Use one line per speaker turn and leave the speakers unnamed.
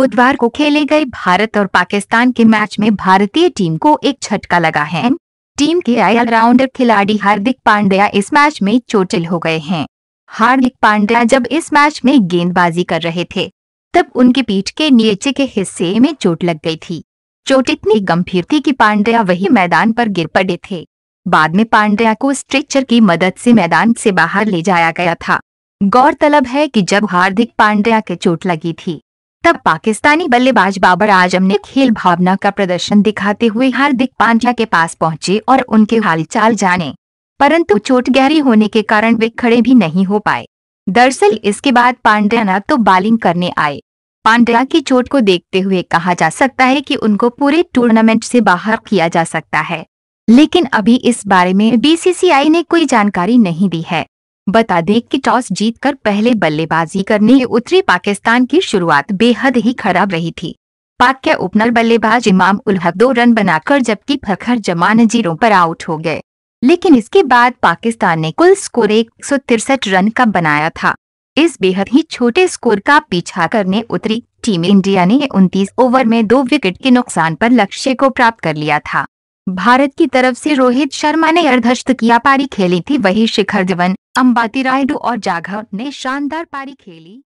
बुधवार को खेले गए भारत और पाकिस्तान के मैच में भारतीय टीम को एक छटका लगा है टीम के ऑलराउंडर खिलाड़ी हार्दिक पांड्या इस मैच में चोटिल हो गए हैं हार्दिक पांड्या जब इस मैच में गेंदबाजी कर रहे थे तब उनकी पीठ के नीचे के हिस्से में चोट लग गई थी चोट इतनी गंभीर थी कि पांड्या वही मैदान पर गिर पड़े थे बाद में पांड्या को स्ट्रेचर की मदद से मैदान से बाहर ले जाया गया था गौरतलब है कि जब हार्दिक पांड्या के चोट लगी थी तब पाकिस्तानी बल्लेबाज बाबर आजम ने खेल भावना का प्रदर्शन दिखाते हुए हार्दिक पांड्या के पास पहुंचे और उनके हालचाल जाने परंतु चोट गहरी होने के कारण वे खड़े भी नहीं हो पाए दरअसल इसके बाद पांड्या न तो बॉलिंग करने आए पांड्या की चोट को देखते हुए कहा जा सकता है कि उनको पूरे टूर्नामेंट से बाहर किया जा सकता है लेकिन अभी इस बारे में बीसीसीआई ने कोई जानकारी नहीं दी है बता दें कि टॉस जीतकर पहले बल्लेबाजी करने उतरी पाकिस्तान की शुरुआत बेहद ही खराब रही थी पाक के ओपनर बल्लेबाज इमाम उल हक दो रन बनाकर जबकि फखर जमान जीरो पर आउट हो गए लेकिन इसके बाद पाकिस्तान ने कुल स्कोर एक रन का बनाया था इस बेहद ही छोटे स्कोर का पीछा करने उतरी टीम इंडिया ने 29 ओवर में दो विकेट के नुकसान पर लक्ष्य को प्राप्त कर लिया था भारत की तरफ से रोहित शर्मा ने किया पारी खेली थी वहीं शिखर धवन अम्बाती रायडू और जाघव ने शानदार पारी खेली